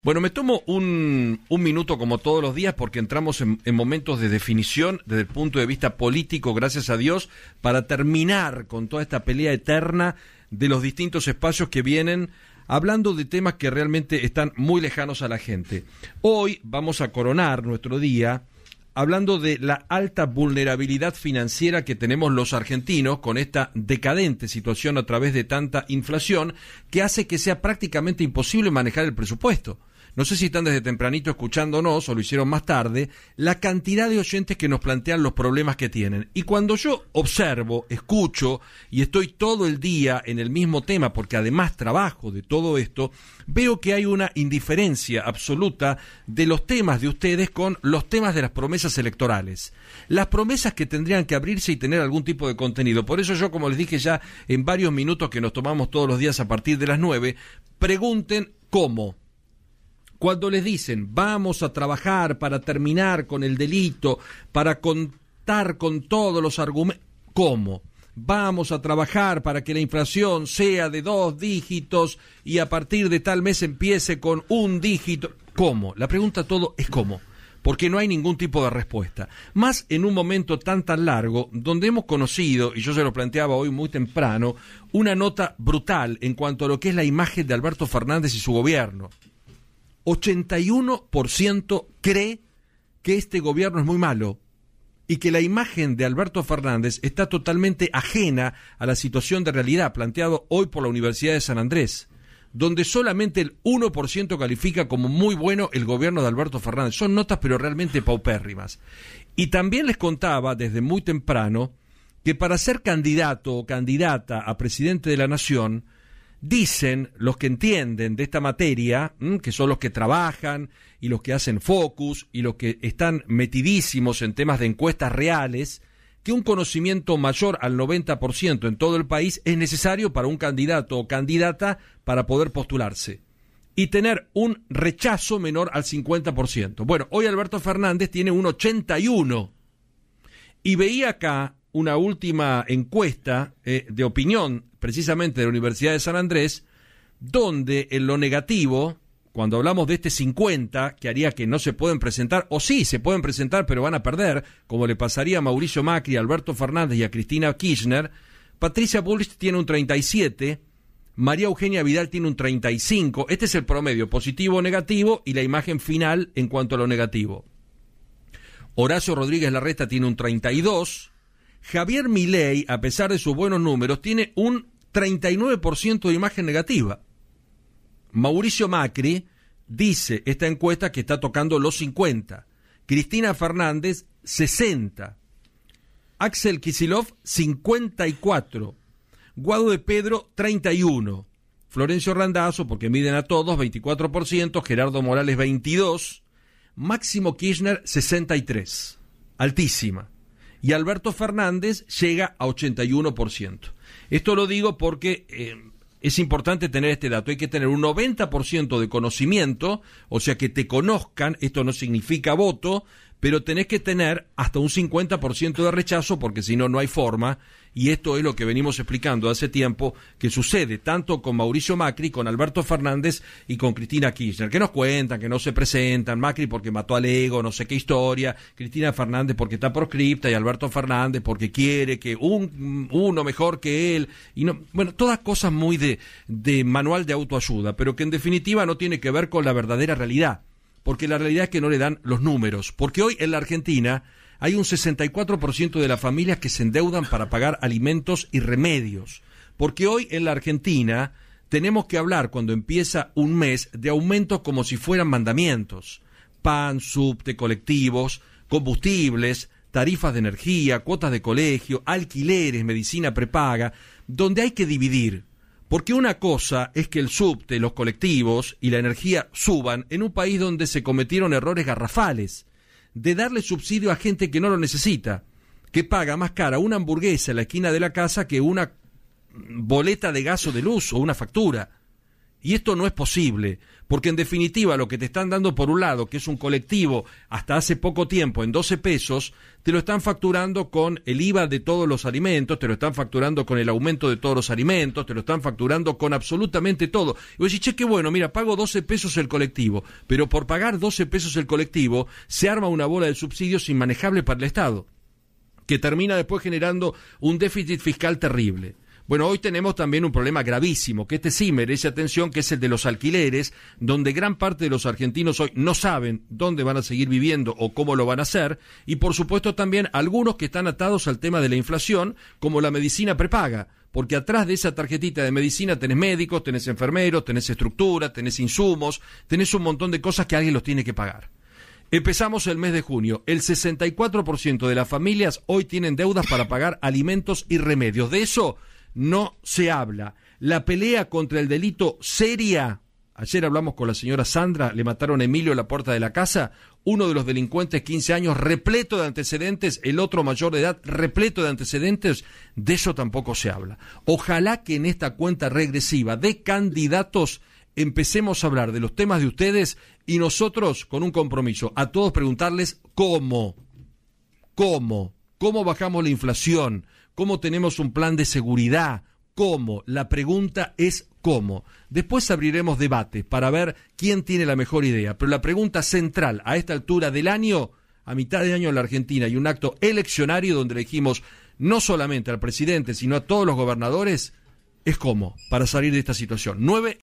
Bueno, me tomo un, minuto como todos los días porque entramos en, momentos de definición desde el punto de vista político, gracias a Dios, para terminar con toda esta pelea eterna de los distintos espacios que vienen hablando de temas que realmente están muy lejanos a la gente. Hoy vamos a coronar nuestro día hablando de la alta vulnerabilidad financiera que tenemos los argentinos con esta decadente situación a través de tanta inflación que hace que sea prácticamente imposible manejar el presupuesto no sé si están desde tempranito escuchándonos o lo hicieron más tarde, la cantidad de oyentes que nos plantean los problemas que tienen. Y cuando yo observo, escucho y estoy todo el día en el mismo tema, porque además trabajo de todo esto, veo que hay una indiferencia absoluta de los temas de ustedes con los temas de las promesas electorales. Las promesas que tendrían que abrirse y tener algún tipo de contenido. Por eso yo, como les dije ya en varios minutos que nos tomamos todos los días a partir de las 9, pregunten cómo cuando les dicen, vamos a trabajar para terminar con el delito, para contar con todos los argumentos, ¿cómo? Vamos a trabajar para que la inflación sea de dos dígitos y a partir de tal mes empiece con un dígito. ¿Cómo? La pregunta todo es cómo porque no hay ningún tipo de respuesta. Más en un momento tan tan largo, donde hemos conocido, y yo se lo planteaba hoy muy temprano, una nota brutal en cuanto a lo que es la imagen de Alberto Fernández y su gobierno. 81% cree que este gobierno es muy malo y que la imagen de Alberto Fernández está totalmente ajena a la situación de realidad planteado hoy por la Universidad de San Andrés, donde solamente el 1% califica como muy bueno el gobierno de Alberto Fernández. Son notas pero realmente paupérrimas. Y también les contaba desde muy temprano que para ser candidato o candidata a presidente de la Nación, Dicen los que entienden de esta materia, que son los que trabajan y los que hacen focus y los que están metidísimos en temas de encuestas reales, que un conocimiento mayor al 90% en todo el país es necesario para un candidato o candidata para poder postularse y tener un rechazo menor al 50%. Bueno, hoy Alberto Fernández tiene un 81 y veía acá una última encuesta eh, de opinión precisamente de la Universidad de San Andrés, donde en lo negativo, cuando hablamos de este 50, que haría que no se pueden presentar, o sí, se pueden presentar, pero van a perder, como le pasaría a Mauricio Macri, a Alberto Fernández y a Cristina Kirchner, Patricia Bullrich tiene un 37, María Eugenia Vidal tiene un 35. Este es el promedio, positivo o negativo, y la imagen final en cuanto a lo negativo. Horacio Rodríguez Larreta tiene un 32, Javier Milei, a pesar de sus buenos números, tiene un 39% de imagen negativa. Mauricio Macri dice esta encuesta que está tocando los 50. Cristina Fernández, 60. Axel Kisilov, 54. Guado de Pedro, 31. Florencio Randazo, porque miden a todos, 24%. Gerardo Morales, 22. Máximo Kirchner, 63. Altísima y Alberto Fernández llega a 81%. Esto lo digo porque eh, es importante tener este dato. Hay que tener un 90% de conocimiento, o sea que te conozcan, esto no significa voto, pero tenés que tener hasta un 50% de rechazo porque si no, no hay forma. Y esto es lo que venimos explicando hace tiempo que sucede tanto con Mauricio Macri, con Alberto Fernández y con Cristina Kirchner, que nos cuentan que no se presentan, Macri porque mató al ego, no sé qué historia, Cristina Fernández porque está proscripta y Alberto Fernández porque quiere que un, uno mejor que él. Y no, bueno, todas cosas muy de manual de autoayuda, pero que en definitiva no tiene que ver con la verdadera realidad porque la realidad es que no le dan los números. Porque hoy en la Argentina hay un 64% de las familias que se endeudan para pagar alimentos y remedios. Porque hoy en la Argentina tenemos que hablar cuando empieza un mes de aumentos como si fueran mandamientos. Pan, subte, colectivos, combustibles, tarifas de energía, cuotas de colegio, alquileres, medicina prepaga, donde hay que dividir porque una cosa es que el subte, los colectivos y la energía suban en un país donde se cometieron errores garrafales, de darle subsidio a gente que no lo necesita, que paga más cara una hamburguesa en la esquina de la casa que una boleta de gas o de luz o una factura. Y esto no es posible, porque en definitiva lo que te están dando por un lado, que es un colectivo hasta hace poco tiempo en 12 pesos, te lo están facturando con el IVA de todos los alimentos, te lo están facturando con el aumento de todos los alimentos, te lo están facturando con absolutamente todo. Y vos decís, che, qué bueno, mira, pago 12 pesos el colectivo, pero por pagar 12 pesos el colectivo se arma una bola de subsidios inmanejable para el Estado, que termina después generando un déficit fiscal terrible. Bueno, hoy tenemos también un problema gravísimo, que este sí merece atención, que es el de los alquileres, donde gran parte de los argentinos hoy no saben dónde van a seguir viviendo o cómo lo van a hacer, y por supuesto también algunos que están atados al tema de la inflación, como la medicina prepaga porque atrás de esa tarjetita de medicina tenés médicos, tenés enfermeros, tenés estructura, tenés insumos, tenés un montón de cosas que alguien los tiene que pagar. Empezamos el mes de junio. El 64% de las familias hoy tienen deudas para pagar alimentos y remedios. De eso, no se habla. La pelea contra el delito seria. Ayer hablamos con la señora Sandra, le mataron a Emilio en la puerta de la casa, uno de los delincuentes, 15 años, repleto de antecedentes, el otro mayor de edad, repleto de antecedentes, de eso tampoco se habla. Ojalá que en esta cuenta regresiva de candidatos empecemos a hablar de los temas de ustedes y nosotros con un compromiso, a todos preguntarles cómo, cómo, cómo bajamos la inflación, cómo tenemos un plan de seguridad, cómo. La pregunta es cómo. Después abriremos debate para ver quién tiene la mejor idea. Pero la pregunta central a esta altura del año, a mitad de año en la Argentina, y un acto eleccionario donde elegimos no solamente al presidente, sino a todos los gobernadores, es cómo para salir de esta situación.